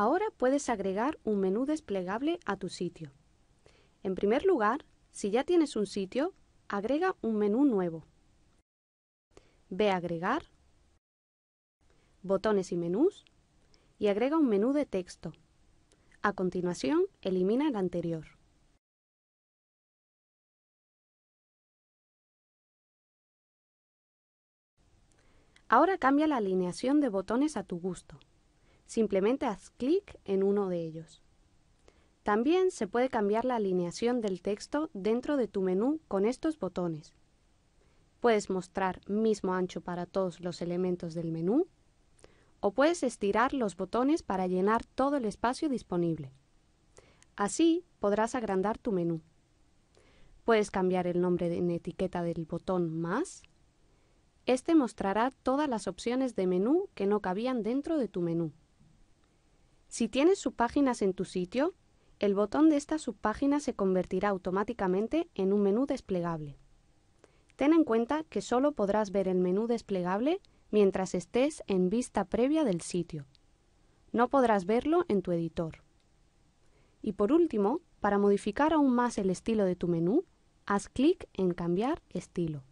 Ahora puedes agregar un menú desplegable a tu sitio. En primer lugar, si ya tienes un sitio, agrega un menú nuevo. Ve a Agregar, Botones y menús y agrega un menú de texto. A continuación, elimina el anterior. Ahora cambia la alineación de botones a tu gusto. Simplemente haz clic en uno de ellos. También se puede cambiar la alineación del texto dentro de tu menú con estos botones. Puedes mostrar mismo ancho para todos los elementos del menú o puedes estirar los botones para llenar todo el espacio disponible. Así podrás agrandar tu menú. Puedes cambiar el nombre en etiqueta del botón Más. Este mostrará todas las opciones de menú que no cabían dentro de tu menú. Si tienes subpáginas en tu sitio, el botón de esta subpágina se convertirá automáticamente en un menú desplegable. Ten en cuenta que solo podrás ver el menú desplegable mientras estés en vista previa del sitio. No podrás verlo en tu editor. Y por último, para modificar aún más el estilo de tu menú, haz clic en Cambiar estilo.